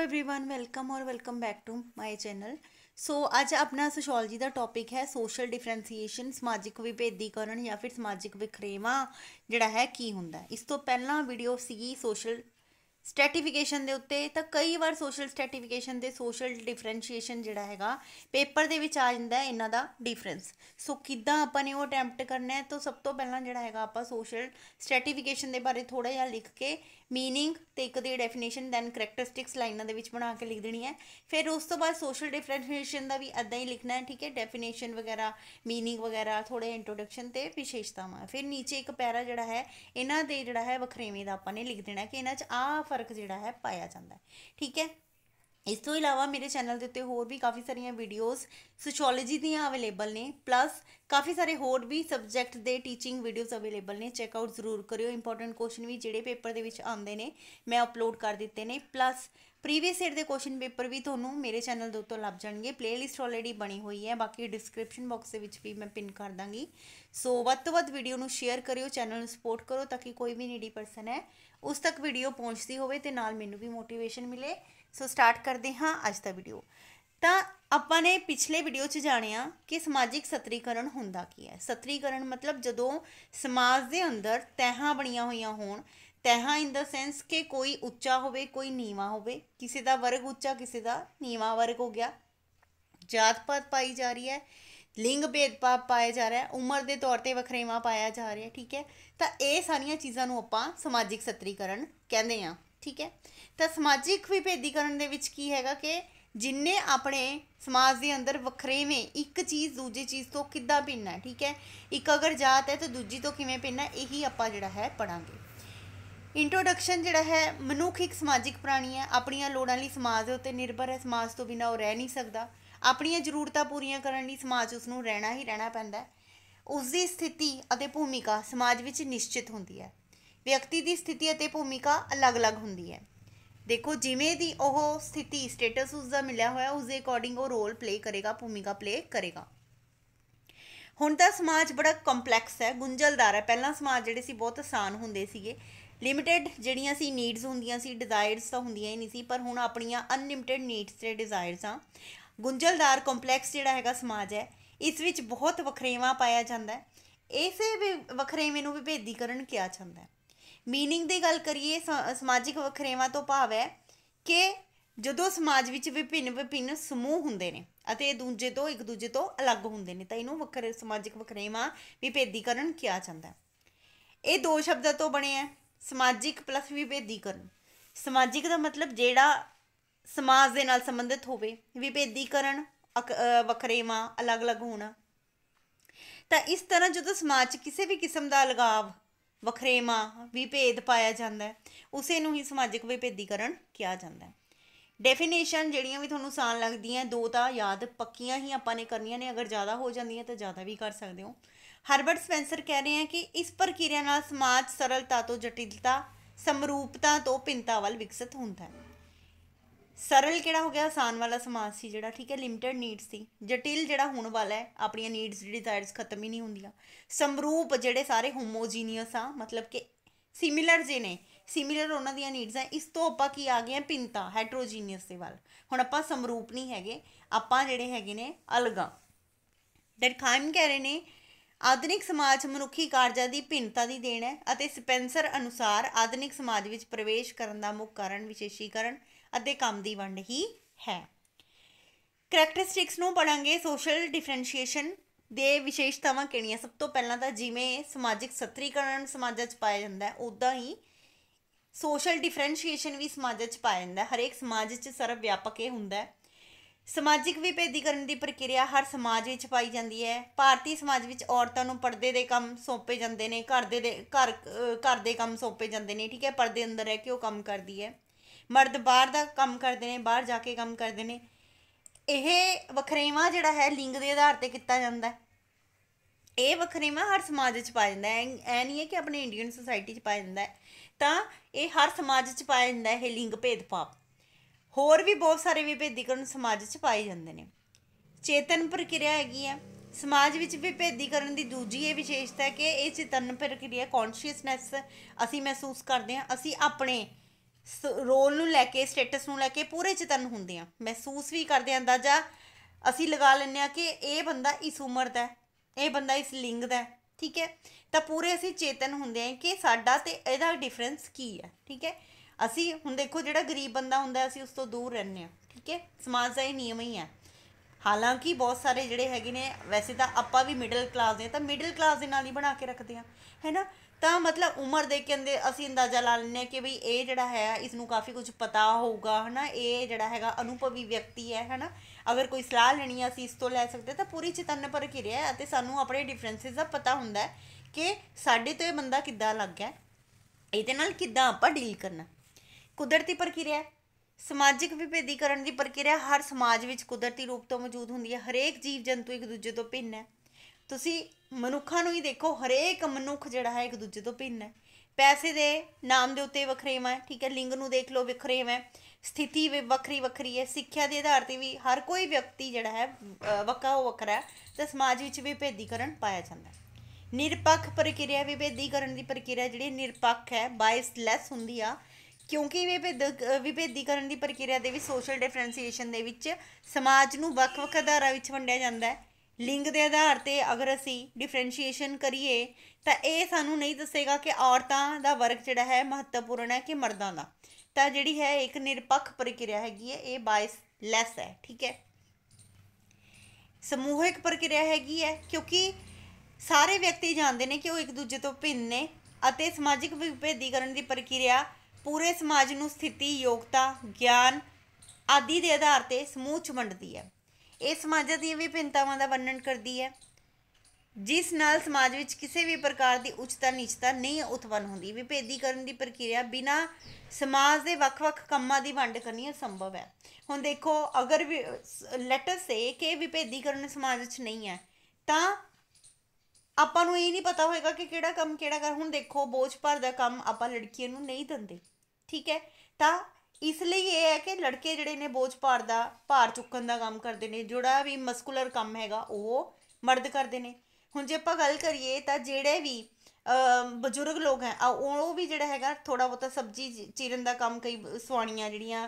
everyone welcome और welcome back to my channel so आज अपना ਸੋਸ਼ੀਓਲੋਜੀ ਦਾ ਟੌਪਿਕ ਹੈ ਸੋਸ਼ਲ ਡਿਫਰੈਂਸੀਏਸ਼ਨ ਸਮਾਜਿਕ ਵਿਭੇਦੀਕਰਨ ਜਾਂ ਫਿਰ ਸਮਾਜਿਕ ਵਿਖਰੇਵਾ ਜਿਹੜਾ ਹੈ ਕੀ ਹੁੰਦਾ ਇਸ ਤੋਂ ਪਹਿਲਾਂ ਵੀਡੀਓ ਸੀਗੀ ਸੋਸ਼ਲ ਸਟ੍ਰੈਟੀਫਿਕੇਸ਼ਨ ਦੇ ਉੱਤੇ ਤਾਂ ਕਈ ਵਾਰ ਸੋਸ਼ਲ ਸਟ੍ਰੈਟੀਫਿਕੇਸ਼ਨ ਦੇ ਸੋਸ਼ਲ ਡਿਫਰੈਂਸ਼ੀਏਸ਼ਨ ਜਿਹੜਾ ਹੈਗਾ ਪੇਪਰ ਦੇ ਵਿੱਚ ਆ ਜਾਂਦਾ ਹੈ ਇਹਨਾਂ ਦਾ ਡਿਫਰੈਂਸ ਸੋ ਕਿੱਦਾਂ ਆਪਾਂ ਨੇ ਉਹ ਅਟੈਂਪਟ ਕਰਨਾ ਹੈ ਤਾਂ ਸਭ ਤੋਂ ਪਹਿਲਾਂ ਜਿਹੜਾ ਹੈਗਾ ਆਪਾਂ ਸੋਸ਼ਲ ਸਟ੍ਰੈਟੀਫਿਕੇਸ਼ਨ ਦੇ ਬਾਰੇ ਥੋੜਾ ਜਿਹਾ ਲਿਖ ਕੇ ਮੀਨਿੰਗ ਤੇ ਇੱਕ ਦੀ ਡੈਫੀਨੇਸ਼ਨ ਦੈਨ ਕੈਰੈਕਟਰਿਸਟਿਕਸ ਲਾਈਨਾਂ ਦੇ ਵਿੱਚ ਬਣਾ ਕੇ ਲਿਖ ਦੇਣੀ ਹੈ ਫਿਰ ਉਸ ਤੋਂ ਬਾਅਦ ਸੋਸ਼ਲ ਡਿਫਰੈਂਸ਼ੀਏਸ਼ਨ ਦਾ ਵੀ ਅੱਧਾ ਹੀ ਲਿਖਣਾ ਹੈ ਠੀਕ ਹੈ ਡੈਫੀਨੇਸ਼ਨ ਵਗੈਰਾ ਮੀਨਿੰਗ ਵਗੈਰਾ ਥੋੜੇ ਇੰਟਰੋਡਕਸ਼ਨ ਤੇ ਵਿਸ਼ੇਸ਼ਤਾਵਾਂ ਫਿਰ نیچے ਇੱਕ ਪੈਰਾ ਜਿਹੜਾ ਹੈ ਇਹਨਾਂ ਦੇ ਜਿਹੜਾ ਹੈ ਵਖਰੇਵੇਂ ਦਾ ਆਪਾਂ ਨੇ ਲਿਖ ਦੇਣਾ ਕਿ ਇਹਨਾਂ 'ਚ ਆਹ ਫਰਕ ਜਿਹੜਾ ਹੈ ਪਾਇਆ ਜਾਂਦਾ ਹੈ ਠੀਕ ਹੈ ਇਸ ਤੋਂ ਇਲਾਵਾ ਮੇਰੇ ਚੈਨਲ ਦੇ ਉੱਤੇ ਹੋਰ ਵੀ ਕਾਫੀ ਸਾਰੀਆਂ ਵੀਡੀਓਜ਼ ਸੋਸ਼ੀਓਲੋਜੀ ਦੀਆਂ ਅਵੇਲੇਬਲ ਨੇ ਪਲੱਸ ਕਾਫੀ ਸਾਰੇ ਹੋਰ ਵੀ ਸਬਜੈਕਟ ਦੇ ਟੀਚਿੰਗ ਵੀਡੀਓਜ਼ ਅਵੇਲੇਬਲ ਨੇ ਚੈੱਕ ਆਊਟ ਜ਼ਰੂਰ ਕਰਿਓ ਇੰਪੋਰਟੈਂਟ ਕੁਐਸਚਨ ਵੀ ਜਿਹੜੇ ਪੇਪਰ ਦੇ ਵਿੱਚ ਆਉਂਦੇ ਨੇ ਮੈਂ ਅਪਲੋਡ ਕਰ ਦਿੱਤੇ ਨੇ ਪਲੱਸ ਪ੍ਰੀਵੀਅਸ ਈਅਰ ਦੇ ਕੁਐਸਚਨ ਪੇਪਰ ਵੀ ਤੁਹਾਨੂੰ ਮੇਰੇ ਚੈਨਲ ਦੇ ਉੱਤੇ ਲੱਭ ਜਾਣਗੇ ਪਲੇਲਿਸਟ ਆਲਰੇਡੀ ਬਣੀ ਹੋਈ ਹੈ ਬਾਕੀ ਡਿਸਕ੍ਰਿਪਸ਼ਨ ਬਾਕਸ ਦੇ ਵਿੱਚ ਵੀ ਮੈਂ ਪਿਨ ਕਰ ਦਾਂਗੀ ਸੋ ਵੱਧ ਤੋਂ ਵੱਧ ਵੀਡੀਓ ਨੂੰ ਸ਼ੇਅਰ ਕਰਿਓ ਚੈਨਲ ਨੂੰ ਸਪੋਰਟ ਕਰੋ ਤਾਂ ਕਿ ਕੋਈ ਵੀ ਨੀਡੀ ਪਰਸਨ ਹੈ ਉਸ ਤੱਕ ਵੀਡੀਓ ਪਹੁੰਚਦੀ ਹੋਵੇ ਤੇ ਨਾਲ ਮੈਨੂੰ ਵੀ ਮੋਟੀਵੇਸ਼ਨ ਮਿਲੇ ਸੋ ਸਟਾਰਟ ਕਰਦੇ ਹਾਂ ਅੱਜ ਦਾ ਵੀਡੀਓ ਤਾਂ ਆਪਾਂ ਨੇ ਪਿਛਲੇ ਵੀਡੀਓ 'ਚ ਜਾਣਿਆ ਕਿ ਸਮਾਜਿਕ ਸਤਰੀਕਰਨ ਹੁੰਦਾ ਕੀ ਹੈ ਸਤਰੀਕਰਨ ਮਤਲਬ ਜਦੋਂ ਸਮਾਜ ਦੇ ਅੰਦਰ ਤਹਾਂ ਬਣੀਆਂ ਹੋਈਆਂ ਹੋਣ ਤਹਾਂ ਇਨ ਦਾ ਸੈਂਸ ਕਿ ਕੋਈ ਉੱਚਾ ਹੋਵੇ ਕੋਈ ਨੀਵਾ ਹੋਵੇ ਕਿਸੇ ਦਾ ਵਰਗ ਉੱਚਾ ਕਿਸੇ ਦਾ ਨੀਵਾ ਵਰਗ ਹੋ ਗਿਆ ਜਾਤ ਪਾਤ ਪਾਈ ਜਾ ਰਹੀ ਹੈ ਲਿੰਗ ਭੇਦਭਾਵ ਪਾਇਆ ਜਾ ਰਿਹਾ ਹੈ ਉਮਰ ਦੇ ਤੌਰ ਤੇ ਵਖਰੇਵਾ ਪਾਇਆ ਜਾ ਰਿਹਾ ਹੈ ਠੀਕ ਹੈ ਤਾਂ ਇਹ ਸਾਰੀਆਂ ਚੀਜ਼ਾਂ ਨੂੰ ਆਪਾਂ ਸਮਾਜਿਕ ਸਤਰੀਕਰਨ ਕਹਿੰਦੇ ਆ ਠੀਕ ਹੈ ਤਾਂ ਸਮਾਜਿਕ ਵਿਭੇਦੀਕਰਨ ਦੇ ਵਿੱਚ ਕੀ ਹੈਗਾ ਕਿ ਜਿੰਨੇ ਆਪਣੇ ਸਮਾਜ ਦੇ ਅੰਦਰ ਵੱਖਰੇਵੇਂ ਇੱਕ ਚੀਜ਼ ਦੂਜੀ ਚੀਜ਼ ਤੋਂ ਕਿੱਦਾਂ ਪਿੰਨਾ ਠੀਕ ਹੈ ਇੱਕ ਅਗਰ ਜਾਤ ਹੈ ਤਾਂ ਦੂਜੀ ਤੋਂ ਕਿਵੇਂ ਪਿੰਨਾ ਇਹੀ ਆਪਾਂ ਜਿਹੜਾ ਹੈ ਪੜਾਂਗੇ ਇੰਟਰੋਡਕਸ਼ਨ ਜਿਹੜਾ ਹੈ ਮਨੁੱਖ ਇੱਕ ਸਮਾਜਿਕ ਪ੍ਰਾਣੀ ਹੈ ਆਪਣੀਆਂ ਲੋੜਾਂ ਲਈ ਸਮਾਜ ਦੇ ਉੱਤੇ ਨਿਰਭਰ ਹੈ ਸਮਾਜ ਤੋਂ ਬਿਨਾ ਉਹ ਰਹਿ ਨਹੀਂ ਸਕਦਾ ਆਪਣੀਆਂ ਜ਼ਰੂਰਤਾਂ ਪੂਰੀਆਂ ਕਰਨ ਲਈ ਸਮਾਜ ਉਸ ਨੂੰ ਰਹਿਣਾ ਹੀ ਰਹਿਣਾ ਪੈਂਦਾ ਹੈ ਉਸ ਦੀ ਸਥਿਤੀ ਅਤੇ ਭੂਮਿਕਾ ਸਮਾਜ ਵਿੱਚ ਨਿਸ਼ਚਿਤ ਹੁੰਦੀ ਹੈ ਵਿਅਕਤੀ ਦੀ ਸਥਿਤੀ ਅਤੇ ਭੂਮਿਕਾ ਅਲੱਗ-ਅਲੱਗ ਹੁੰਦੀ ਹੈ ਦੇਖੋ ਜਿਵੇਂ ਦੀ ਉਹ ਸਥਿਤੀ ਸਟੇਟਸ ਉਸ ਦਾ ਮਿਲਿਆ ਹੋਇਆ ਉਸ ਦੇ ਅਕੋਰਡਿੰਗ ਉਹ ਰੋਲ ਪਲੇ ਕਰੇਗਾ ਭੂਮਿਕਾ ਪਲੇ ਕਰੇਗਾ ਹੁਣ ਤਾਂ ਸਮਾਜ ਬੜਾ ਕੰਪਲੈਕਸ ਹੈ ਗੁੰਝਲਦਾਰ ਹੈ ਪਹਿਲਾਂ ਸਮਾਜ ਜਿਹੜੇ ਸੀ ਬਹੁਤ ਆਸਾਨ ਹੁੰਦੇ ਸੀਗੇ ਲਿਮਿਟਿਡ ਜਿਹੜੀਆਂ ਸੀ ਨੀਡਸ ਹੁੰਦੀਆਂ ਸੀ ਡਿਜ਼ਾਇਰਸ ਤਾਂ ਹੁੰਦੀਆਂ ਹੀ ਨਹੀਂ ਸੀ ਪਰ ਹੁਣ ਆਪਣੀਆਂ ਅਨਲਿਮਿਟਿਡ ਨੀਡਸ ਤੇ ਡਿਜ਼ਾਇਰਸ ਆ ਗੁੰਝਲਦਾਰ ਕੰਪਲੈਕਸ ਜਿਹੜਾ ਹੈਗਾ ਸਮਾਜ ਹੈ ਇਸ ਵਿੱਚ ਬਹੁਤ ਵਖਰੇਵਾ ਪਾਇਆ ਜਾਂਦਾ ਹੈ ਇਸੇ ਵੀ ਵਖਰੇਵੇਂ ਨੂੰ ਵਿਭੇਦੀਕਰਨ ਕਿਹਾ ਜਾਂਦਾ ਹੈ ਮੀਨਿੰਗ ਦੀ ਗੱਲ ਕਰੀਏ ਸਮਾਜਿਕ ਵਖਰੇਵਾਂ ਤੋਂ ਭਾਵ ਹੈ ਕਿ ਜਦੋਂ ਸਮਾਜ ਵਿੱਚ ਵਿਭਿੰਨ ਵਿਭਿੰਨ ਸਮੂਹ ਹੁੰਦੇ ਨੇ ਅਤੇ ਇਹ ਦੂਜੇ ਤੋਂ ਇੱਕ ਦੂਜੇ ਤੋਂ ਅਲੱਗ ਹੁੰਦੇ ਨੇ ਤਾਂ ਇਹਨੂੰ ਵਖਰੇ ਸਮਾਜਿਕ ਵਖਰੇਵਾਂ ਵਿਭੇਦੀਕਰਨ ਕਿਹਾ ਜਾਂਦਾ ਹੈ ਇਹ ਦੋ ਸ਼ਬਦਾਂ ਤੋਂ ਬਣਿਆ ਹੈ ਸਮਾਜਿਕ ਪਲੱਸ ਵਿਭੇਦੀਕਰਨ ਸਮਾਜਿਕ ਦਾ ਮਤਲਬ ਜਿਹੜਾ ਸਮਾਜ ਦੇ ਨਾਲ ਸੰਬੰਧਿਤ ਹੋਵੇ ਵਿਭੇਦੀਕਰਨ ਵਖਰੇਵਾਂ ਅਲੱਗ-ਅਲੱਗ ਹੋਣਾ ਤਾਂ ਇਸ ਤਰ੍ਹਾਂ ਜਦੋਂ ਸਮਾਜ 'ਚ ਕਿਸੇ ਵੀ ਕਿਸਮ ਦਾ ਲਗਾਵ ਵਖਰੇਵਾ ਵੀ ਭੇਦ ਪਾਇਆ ਜਾਂਦਾ ਹੈ ਉਸੇ ਨੂੰ ਹੀ ਸਮਾਜਿਕ ਵਿਭੇਦੀਕਰਨ ਕਿਹਾ ਜਾਂਦਾ ਹੈ ਡੈਫੀਨੇਸ਼ਨ ਜਿਹੜੀਆਂ ਵੀ ਤੁਹਾਨੂੰ ਸਾਨ ਲੱਗਦੀਆਂ ਦੋ ਤਾਂ ਯਾਦ ਪੱਕੀਆਂ ਹੀ ਆਪਾਂ ਨੇ ਕਰਨੀਆਂ ਨੇ ਅਗਰ ਜ਼ਿਆਦਾ ਹੋ ਜਾਂਦੀਆਂ ਤਾਂ ਜ਼ਿਆਦਾ ਵੀ ਕਰ ਸਕਦੇ ਹੋ ਹਰਬਰਟ ਸਪੈਂਸਰ ਕਹਿ ਰਹੇ ਹਨ ਕਿ ਇਸ ਪ੍ਰਕਿਰਿਆ ਨਾਲ ਸਮਾਜ ਸਰਲਤਾ ਤੋਂ ਜਟਿਲਤਾ ਸਮਰੂਪਤਾ ਤੋਂ ਪਿੰਤਾ ਵੱਲ ਵਿਕਸਿਤ ਹੁੰਦਾ ਹੈ ਸਰਲ ਕਿਹੜਾ ਹੋ ਗਿਆ ਆਸਾਨ ਵਾਲਾ ਸਮਾਜ ਸੀ ਜਿਹੜਾ ਠੀਕ ਹੈ ਲਿਮਟਿਡ ਨੀਡਸ ਸੀ ਜਟਿਲ ਜਿਹੜਾ ਹੋਣ ਵਾਲਾ ਹੈ ਆਪਣੀਆਂ ਨੀਡਸ ਡਿਜ਼ਾਇਰਸ ਖਤਮ ਹੀ ਨਹੀਂ ਹੁੰਦੀਆਂ ਸਮਰੂਪ ਜਿਹੜੇ ਸਾਰੇ ਹੋਮੋਜੀਨੀਅਸ ਆ ਮਤਲਬ ਕਿ ਸਿਮਿਲਰ ਜੇ ਨੇ ਸਿਮਿਲਰ ਉਹਨਾਂ ਦੀਆਂ ਨੀਡਸ ਆ ਇਸ ਤੋਂ ਆਪਾਂ ਕੀ ਆ ਗਏ ਆ ਪਿੰਤਾ ਹੈਟਰੋਜੀਨੀਅਸ ਦੇ ਵੱਲ ਹੁਣ ਆਪਾਂ ਸਮਰੂਪ ਨਹੀਂ ਹੈਗੇ ਆਪਾਂ ਜਿਹੜੇ ਹੈਗੇ ਨੇ ਅਲਗਾ ਦਰਖਾਇਮ ਕਹ ਰਹੇ ਨੇ ਆਧੁਨਿਕ ਸਮਾਜ ਮਨੁੱਖੀ ਕਾਰਜਾਂ ਦੀ ਭਿੰਨਤਾ ਦੀ ਦੇਣ ਹੈ ਅਤੇ ਸਪੈਂਸਰ ਅਨੁਸਾਰ ਆਧੁਨਿਕ ਸਮਾਜ ਵਿੱਚ ਪ੍ਰਵੇਸ਼ ਕਰਨ ਦਾ ਮੁੱਖ ਕਾਰਨ ਵਿਸ਼ੇਸ਼ੀਕਰਨ ਅਤੇ ਕੰਮ ਦੀ ਵੰਡ ਹੀ ਹੈ ਕੈਰੈਕਟਰਿਸਟਿਕਸ ਨੂੰ ਪੜਾਂਗੇ ਸੋਸ਼ਲ ਡਿਫਰੈਂਸ਼ੀਏਸ਼ਨ ਦੇ ਵਿਸ਼ੇਸ਼ਤਾਵਾਂ ਕਿਹੜੀਆਂ ਸਭ ਤੋਂ ਪਹਿਲਾਂ ਤਾਂ ਜਿਵੇਂ ਸਮਾਜਿਕ ਸਤਰੀਕਰਨ ਸਮਾਜਾਂ 'ਚ ਪਾਇਆ ਜਾਂਦਾ ਉਦਾਂ ਹੀ ਸੋਸ਼ਲ ਡਿਫਰੈਂਸ਼ੀਏਸ਼ਨ ਵੀ ਸਮਾਜਾਂ 'ਚ ਪਾਇਆ ਜਾਂਦਾ ਹਰੇਕ ਸਮਾਜ 'ਚ ਸਰਵ ਵਿਆਪਕ ਇਹ ਹੁੰਦਾ ਹੈ ਸਮਾਜਿਕ ਵਿਭੇਦੀਕਰਨ ਦੀ ਪ੍ਰਕਿਰਿਆ ਹਰ ਸਮਾਜ ਵਿੱਚ ਪਾਈ ਜਾਂਦੀ ਹੈ ਭਾਰਤੀ ਸਮਾਜ ਵਿੱਚ ਔਰਤਾਂ ਨੂੰ ਪਰਦੇ ਦੇ ਕੰਮ ਸੌਪੇ ਜਾਂਦੇ ਨੇ ਘਰ ਦੇ ਘਰ ਘਰ ਦੇ ਕੰਮ ਸੌਪੇ ਜਾਂਦੇ ਨੇ ਠੀਕ ਹੈ ਪਰਦੇ ਅੰਦਰ ਰਹਿ ਕੇ ਉਹ ਕੰਮ ਕਰਦੀ ਹੈ ਮਰਦ ਬਾਹਰ ਦਾ ਕੰਮ ਕਰਦੇ ਨੇ ਬਾਹਰ ਜਾ ਕੇ ਕੰਮ ਕਰਦੇ ਨੇ ਇਹ ਵਖਰੇਵਾ ਜਿਹੜਾ ਹੈ ਲਿੰਗ ਦੇ ਆਧਾਰ ਤੇ ਕੀਤਾ ਜਾਂਦਾ ਇਹ ਵਖਰੇਵਾ ਹਰ ਸਮਾਜ ਵਿੱਚ ਪਾਇਆ ਜਾਂਦਾ ਹੈ ਐ ਨਹੀਂ ਹੈ ਕਿ ਆਪਣੇ ਇੰਡੀਅਨ ਸੋਸਾਇਟੀ 'ਚ ਪਾਇਆ ਜਾਂਦਾ ਤਾਂ ਇਹ ਹਰ ਸਮਾਜ ਵਿੱਚ ਪਾਇਆ ਜਾਂਦਾ ਹੈ ਇਹ ਲਿੰਗ ਭੇਦਭਾਵ ਹੋਰ ਵੀ ਬਹੁਤ ਸਾਰੇ ਵਿਭੇਦੀਕਰਨ ਸਮਾਜ ਵਿੱਚ ਪਾਏ ਜਾਂਦੇ ਨੇ ਚੇਤਨ ਪ੍ਰਕਿਰਿਆ ਹੈਗੀ ਹੈ ਸਮਾਜ ਵਿੱਚ ਵਿਭੇਦੀਕਰਨ ਦੀ ਦੂਜੀ ਇਹ ਵਿਸ਼ੇਸ਼ਤਾ ਹੈ ਕਿ ਇਹ ਚੇਤਨ ਪ੍ਰਕਿਰਿਆ ਕੌਨਸ਼ੀਅਸਨੈਸ ਅਸੀਂ ਮਹਿਸੂਸ ਕਰਦੇ ਹਾਂ ਅਸੀਂ ਆਪਣੇ ਰੋਲ ਨੂੰ ਲੈ ਕੇ ਸਟੇਟਸ ਨੂੰ ਲੈ ਕੇ ਪੂਰੇ ਚਤਨ ਹੁੰਦੇ ਆ ਮਹਿਸੂਸ ਵੀ ਕਰਦੇ ਆ ਅੰਦਾਜ਼ਾ ਅਸੀਂ ਲਗਾ ਲੈਂਦੇ ਆ ਕਿ ਇਹ ਬੰਦਾ ਇਸ ਉਮਰ ਦਾ ਹੈ ਇਹ ਬੰਦਾ ਇਸ ਲਿੰਗ ਦਾ ਹੈ ਠੀਕ ਹੈ ਤਾਂ ਪੂਰੇ ਅਸੀਂ ਚੇਤਨ ਹੁੰਦੇ ਆ ਕਿ ਸਾਡਾ ਤੇ ਇਹਦਾ ਡਿਫਰੈਂਸ ਕੀ ਹੈ ਠੀਕ ਹੈ ਅਸੀਂ ਹੁਣ ਦੇਖੋ ਜਿਹੜਾ ਗਰੀਬ ਬੰਦਾ ਹੁੰਦਾ ਅਸੀਂ ਉਸ ਤੋਂ ਦੂਰ ਰਹਿੰਦੇ ਆ ਠੀਕ ਹੈ ਸਮਾਜ ਦਾ ਇਹ ਨਿਯਮ ਹੀ ਹੈ ਹਾਲਾਂਕਿ ਬਹੁਤ ਸਾਰੇ ਜਿਹੜੇ ਹੈਗੇ ਨੇ ਵੈਸੇ ਤਾਂ ਆਪਾਂ ਵੀ ਮਿਡਲ ਕਲਾਸ ਦੇ ਤਾਂ ਮਿਡਲ ਕਲਾਸ ਦੇ ਨਾਲ ਹੀ ਬਣਾ ਕੇ ਰੱਖਦੇ ਆ ਹੈਨਾ ਤਾਂ ਮਤਲਬ ਉਮਰ ਦੇ ਕੇ ਅਸੀਂ ਅੰਦਾਜ਼ਾ ਲਾ ਲੈਂਦੇ ਕਿ ਵੀ ਇਹ ਜਿਹੜਾ ਹੈ ਇਸ ਨੂੰ ਕਾਫੀ ਕੁਝ ਪਤਾ ਹੋਊਗਾ ਹਨਾ ਇਹ ਜਿਹੜਾ ਹੈਗਾ ਅਨੁਭਵੀ ਵਿਅਕਤੀ ਹੈ ਹਨਾ ਅਗਰ ਕੋਈ ਸਲਾਹ ਲੈਣੀ ਆ ਅਸੀਂ ਇਸ ਤੋਂ ਲੈ ਸਕਦੇ ਤਾਂ ਪੂਰੀ ਚੇਤਨ ਪਰ ਕਿਰਿਆ ਹੈ ਅਤੇ ਸਾਨੂੰ ਆਪਣੇ ਡਿਫਰੈਂਸਸ ਦਾ ਪਤਾ ਹੁੰਦਾ ਹੈ ਕਿ ਸਾਡੇ ਤੋਂ ਇਹ ਬੰਦਾ ਕਿੱਦਾਂ ਲੱਗ ਗਿਆ ਇਹਦੇ ਨਾਲ ਕਿੱਦਾਂ ਆਪਾਂ ਡੀਲ ਕਰਨਾ ਕੁਦਰਤੀ ਪ੍ਰਕਿਰਿਆ ਸਮਾਜਿਕ ਵਿਭੇਦੀਕਰਨ ਦੀ ਪ੍ਰਕਿਰਿਆ ਹਰ ਸਮਾਜ ਵਿੱਚ ਕੁਦਰਤੀ ਰੂਪ ਤੋਂ ਮੌਜੂਦ ਹੁੰਦੀ ਹੈ ਹਰੇਕ ਜੀਵ ਜੰਤੂ ਇੱਕ ਦੂਜੇ ਤੋਂ ਭਿੰਨ ਹੈ ਤੁਸੀਂ ਮਨੁੱਖਾਂ ਨੂੰ ਹੀ ਦੇਖੋ ਹਰੇਕ ਮਨੁੱਖ ਜਿਹੜਾ ਹੈ ਇੱਕ ਦੂਜੇ ਤੋਂ ਭਿੰਨ ਹੈ ਪੈਸੇ ਦੇ ਨਾਮ ਦੇ ਉੱਤੇ ਵਖਰੇਵ ਹੈ ਠੀਕ ਹੈ ਲਿੰਗ ਨੂੰ ਦੇਖ ਲਓ ਵਖਰੇਵ ਹੈ ਸਥਿਤੀ ਵੀ ਵੱਖਰੀ ਵੱਖਰੀ ਹੈ ਸਿੱਖਿਆ ਦੇ ਆਧਾਰ ਤੇ ਵੀ ਹਰ ਕੋਈ ਵਿਅਕਤੀ ਜਿਹੜਾ ਹੈ ਵੱਖਾ ਹੋ ਵੱਖਰਾ ਹੈ ਤੇ ਸਮਾਜ ਵਿੱਚ ਵੀ ਭੇਦੀਕਰਨ ਪਾਇਆ ਜਾਂਦਾ ਹੈ ਨਿਰਪੱਖ ਪ੍ਰਕਿਰਿਆ ਵਿਭੇਦੀਕਰਨ ਦੀ ਪ੍ਰਕਿਰਿਆ ਜਿਹੜੀ ਨਿਰਪੱਖ ਹੈ ਬਾਇਸਲੈਸ ਹੁੰਦੀ ਆ ਕਿਉਂਕਿ ਵਿਭੇਦ ਵਿਭੇਦੀਕਰਨ ਦੀ ਪ੍ਰਕਿਰਿਆ ਦੇ ਵੀ ਸੋਸ਼ਲ ਡਿਫਰੈਂਸੀਏਸ਼ਨ ਦੇ ਵਿੱਚ ਸਮਾਜ ਨੂੰ ਵੱਖ-ਵੱਖ ਆਧਾਰਾਂ ਵਿੱਚ ਵੰਡਿਆ ਜਾਂਦਾ ਹੈ ਲਿੰਗ ਦੇ ਆਧਾਰ ਤੇ ਅਗਰ ਅਸੀਂ ਡਿਫਰੈਂਸ਼ੀਏਸ਼ਨ ਕਰੀਏ ਤਾਂ ਇਹ ਸਾਨੂੰ ਨਹੀਂ ਦੱਸੇਗਾ ਕਿ ਔਰਤਾਂ ਦਾ ਵਰਗ ਜਿਹੜਾ ਹੈ ਮਹੱਤਵਪੂਰਨ ਹੈ ਕਿ ਮਰਦਾਂ ਦਾ ਤਾਂ ਜਿਹੜੀ ਹੈ ਇੱਕ ਨਿਰਪੱਖ ਪ੍ਰਕਿਰਿਆ ਹੈਗੀ ਹੈ ਇਹ ਬਾਇਸ ਲੈਸ ਹੈ ਠੀਕ ਹੈ ਸਮੂਹਿਕ ਪ੍ਰਕਿਰਿਆ ਹੈਗੀ ਹੈ ਕਿਉਂਕਿ ਸਾਰੇ ਵਿਅਕਤੀ ਜਾਣਦੇ ਨੇ ਕਿ ਉਹ ਇੱਕ ਦੂਜੇ ਤੋਂ ਭਿੰਨ ਨੇ ਅਤੇ ਸਮਾਜਿਕ ਵਿਭੇਦੀਕਰਨ ਦੀ ਪ੍ਰਕਿਰਿਆ ਪੂਰੇ ਸਮਾਜ ਨੂੰ ਸਥਿਤੀ ਯੋਗਤਾ ਗਿਆਨ ਆਦਿ ਦੇ ਆਧਾਰ ਤੇ ਸਮੂਹ ਚ ਵੰਡਦੀ ਹੈ ਇਹ ਸਮਾਜਾਂ ਦੀਆਂ ਪਿੰਤਾਵਾਂ ਦਾ ਵਰਣਨ ਕਰਦੀ ਹੈ ਜਿਸ ਨਾਲ ਸਮਾਜ ਵਿੱਚ ਕਿਸੇ ਵੀ ਪ੍ਰਕਾਰ ਦੀ ਉੱਚਤਾ ਨੀਚਤਾ ਨਹੀਂ ਉਤਪਨ ਹੁੰਦੀ ਵਿਭੇਦੀਕਰਨ ਦੀ ਪ੍ਰਕਿਰਿਆ ਬਿਨਾ ਸਮਾਜ ਦੇ ਵੱਖ-ਵੱਖ ਕੰਮਾਂ ਦੀ ਵੰਡ ਕਰਨੀ ਅਸੰਭਵ ਹੈ ਹੁਣ ਦੇਖੋ ਅਗਰ ਲੈਟ ਅਸ ਸੇ ਕਿ ਵਿਭੇਦੀਕਰਨ ਸਮਾਜ ਵਿੱਚ ਨਹੀਂ ਹੈ ਤਾਂ ਆਪਾਂ ਨੂੰ ਇਹ ਨਹੀਂ ਪਤਾ ਹੋਏਗਾ ਕਿ ਕਿਹੜਾ ਕੰਮ ਕਿਹੜਾ ਕਰ ਹੁਣ ਦੇਖੋ ਬੋਝ ਭਰ ਦਾ ਕੰਮ ਆਪਾਂ ਲੜਕੀਆਂ ਨੂੰ ਨਹੀਂ ਦਿੰਦੇ ਠੀਕ ਹੈ ਤਾਂ ਇਸ ਲਈ ਇਹ ਹੈ ਕਿ ਲੜਕੇ ਜਿਹੜੇ ਨੇ ਬੋਝ ਭਾਰ ਦਾ ਭਾਰ ਚੁੱਕਣ ਦਾ ਕੰਮ ਕਰਦੇ ਨੇ ਜਿਹੜਾ ਵੀ ਮਸਕੂਲਰ ਕੰਮ ਹੈਗਾ ਉਹ ਮਰਦ ਕਰਦੇ ਨੇ ਹੁਣ ਜੇ ਆਪਾਂ ਗੱਲ ਕਰੀਏ ਤਾਂ ਜਿਹੜੇ ਵੀ ਬਜ਼ੁਰਗ ਲੋਕ ਹੈ ਉਹ ਵੀ ਜਿਹੜਾ ਹੈਗਾ ਥੋੜਾ ਬਹੁਤਾ ਸਬਜ਼ੀ ਚੀਰਨ ਦਾ ਕੰਮ ਕਈ ਸਵਾਨੀਆਂ ਜਿਹੜੀਆਂ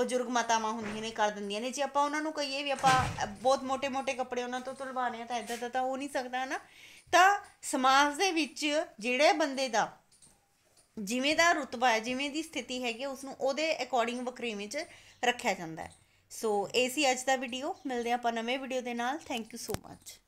ਬਜ਼ੁਰਗ ਮਾਤਾਵਾਂ ਹੁੰਦੀਆਂ ਨੇ ਕਰ ਦਿੰਦੀਆਂ ਨੇ ਜੇ ਆਪਾਂ ਉਹਨਾਂ ਨੂੰ ਕਹੀਏ ਵੀ ਆਪਾਂ ਬਹੁਤ ਮੋٹے-ਮੋٹے ਕੱਪੜੇ ਉਹਨਾਂ ਤੋਂ ਤੁਲਵਾਣੇ ਤਾਂ ਇਦਾਂ ਦਾ ਤਾਂ ਉਹ ਨਹੀਂ ਸਕਦਾ ਨਾ ਤਾਂ ਸਮਾਜ ਦੇ ਵਿੱਚ ਜਿਹੜੇ ਬੰਦੇ ਦਾ ਜਿਵੇਂ ਦਾ ਰੁਤਬਾ ਹੈ ਜਿਵੇਂ ਦੀ ਸਥਿਤੀ ਹੈਗੀ ਉਸ ਨੂੰ ਉਹਦੇ ਅਕੋਰਡਿੰਗ ਵਕਰੀ 'ਚ ਰੱਖਿਆ ਜਾਂਦਾ ਹੈ ਸੋ ਏਸੀ ਸੀ ਅੱਜ ਦਾ ਵੀਡੀਓ ਮਿਲਦੇ ਆਪਾਂ ਨਵੇਂ ਵੀਡੀਓ ਦੇ ਨਾਲ ਥੈਂਕ ਯੂ ਸੋ ਮੱਚ